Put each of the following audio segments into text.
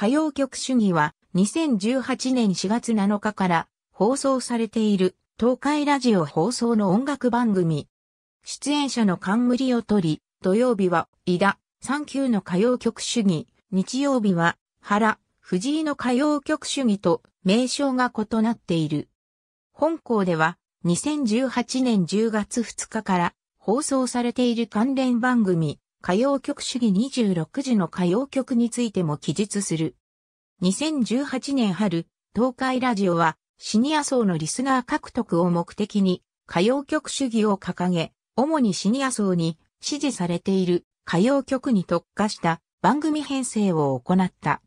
歌謡曲主義は2018年4月7日から放送されている東海ラジオ放送の音楽番組。出演者の冠を取り、土曜日は伊田、三級の歌謡曲主義、日曜日は原、藤井の歌謡曲主義と名称が異なっている。本校では2018年10月2日から放送されている関連番組、歌謡曲主義26時の歌謡曲についても記述する。2018年春、東海ラジオはシニア層のリスナー獲得を目的に歌謡曲主義を掲げ、主にシニア層に支持されている歌謡曲に特化した番組編成を行った。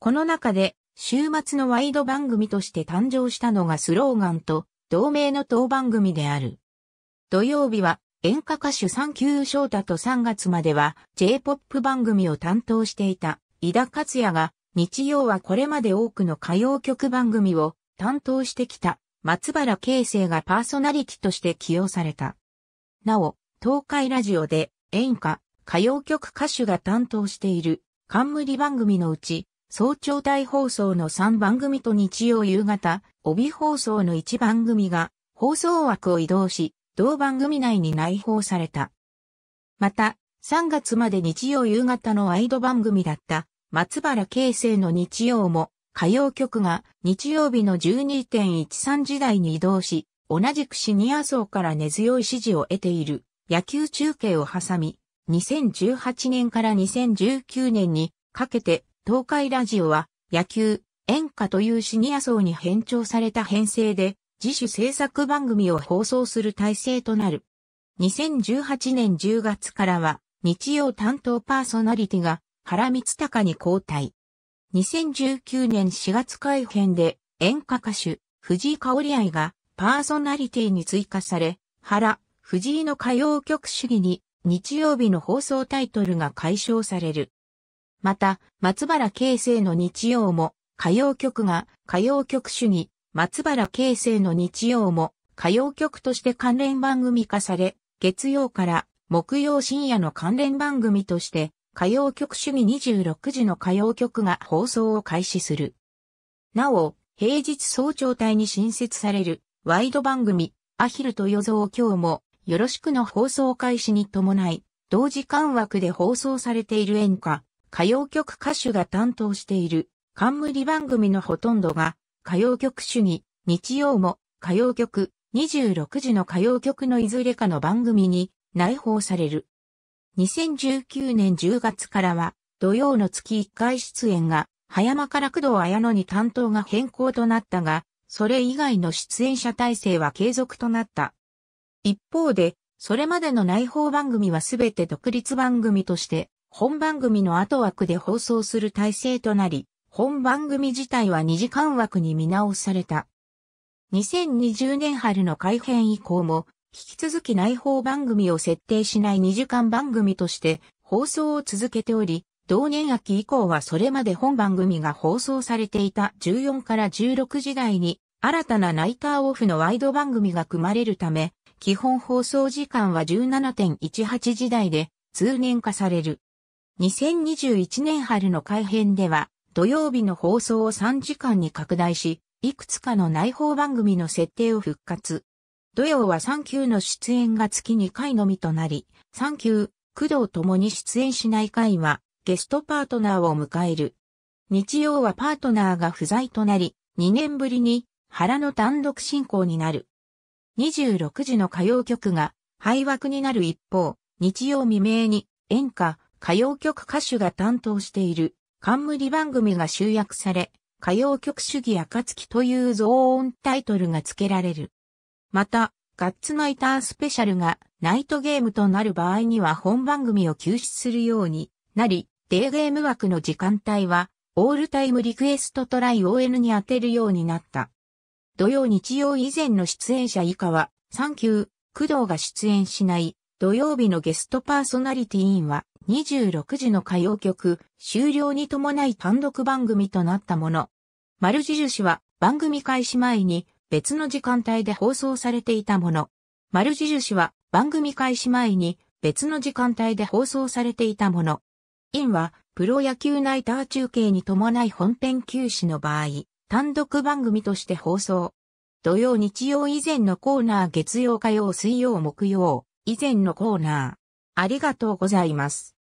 この中で週末のワイド番組として誕生したのがスローガンと同名の当番組である。土曜日は演歌歌手三級翔太と3月までは J-POP 番組を担当していた井田克也が日曜はこれまで多くの歌謡曲番組を担当してきた松原慶生がパーソナリティとして起用された。なお、東海ラジオで演歌、歌謡曲歌手が担当している冠番組のうち、早朝大放送の3番組と日曜夕方、帯放送の1番組が放送枠を移動し、同番組内に内包された。また、3月まで日曜夕方のワイド番組だった松原慶生の日曜も歌謡曲が日曜日の12.13時台に移動し、同じくシニア層から根強い支持を得ている野球中継を挟み、2018年から2019年にかけて東海ラジオは野球、演歌というシニア層に変調された編成で自主制作番組を放送する体制となる。2018年10月からは、日曜担当パーソナリティが原光隆に交代。2019年4月改編で演歌歌手藤井香織愛がパーソナリティに追加され、原、藤井の歌謡曲主義に日曜日の放送タイトルが解消される。また、松原慶生の日曜も歌謡曲が歌謡曲主義、松原慶生の日曜も歌謡曲として関連番組化され、月曜から木曜深夜の関連番組として、歌謡曲主義26時の歌謡曲が放送を開始する。なお、平日早朝帯に新設されるワイド番組、アヒルと予想今日も、よろしくの放送開始に伴い、同時間枠で放送されている演歌、歌謡曲歌手が担当している、冠番組のほとんどが、歌謡曲主義、日曜も歌謡曲、26時の歌謡曲のいずれかの番組に内包される。2019年10月からは土曜の月1回出演が葉山から工藤綾乃に担当が変更となったが、それ以外の出演者体制は継続となった。一方で、それまでの内包番組はすべて独立番組として、本番組の後枠で放送する体制となり、本番組自体は2時間枠に見直された。2020年春の改編以降も、引き続き内放番組を設定しない2時間番組として放送を続けており、同年秋以降はそれまで本番組が放送されていた14から16時台に新たなナイターオフのワイド番組が組まれるため、基本放送時間は17.18時台で通年化される。2021年春の改編では土曜日の放送を3時間に拡大し、いくつかの内包番組の設定を復活。土曜は3級の出演が月2回のみとなり、3級、工藤ともに出演しない回は、ゲストパートナーを迎える。日曜はパートナーが不在となり、2年ぶりに原の単独進行になる。26時の歌謡曲が廃枠になる一方、日曜未明に演歌、歌謡曲歌手が担当している冠番組が集約され、歌謡曲主義暁という増音タイトルが付けられる。また、ガッツナイタースペシャルがナイトゲームとなる場合には本番組を休止するようになり、デーゲーム枠の時間帯は、オールタイムリクエストトライ ON に当てるようになった。土曜日曜以前の出演者以下は、サンキュー、工藤が出演しない、土曜日のゲストパーソナリティーンは、26時の歌謡曲終了に伴い単独番組となったもの。丸印は番組開始前に別の時間帯で放送されていたもの。丸印は番組開始前に別の時間帯で放送されていたもの。インはプロ野球ナイター中継に伴い本編休止の場合、単独番組として放送。土曜日曜以前のコーナー月曜火曜水曜木曜以前のコーナー。ありがとうございます。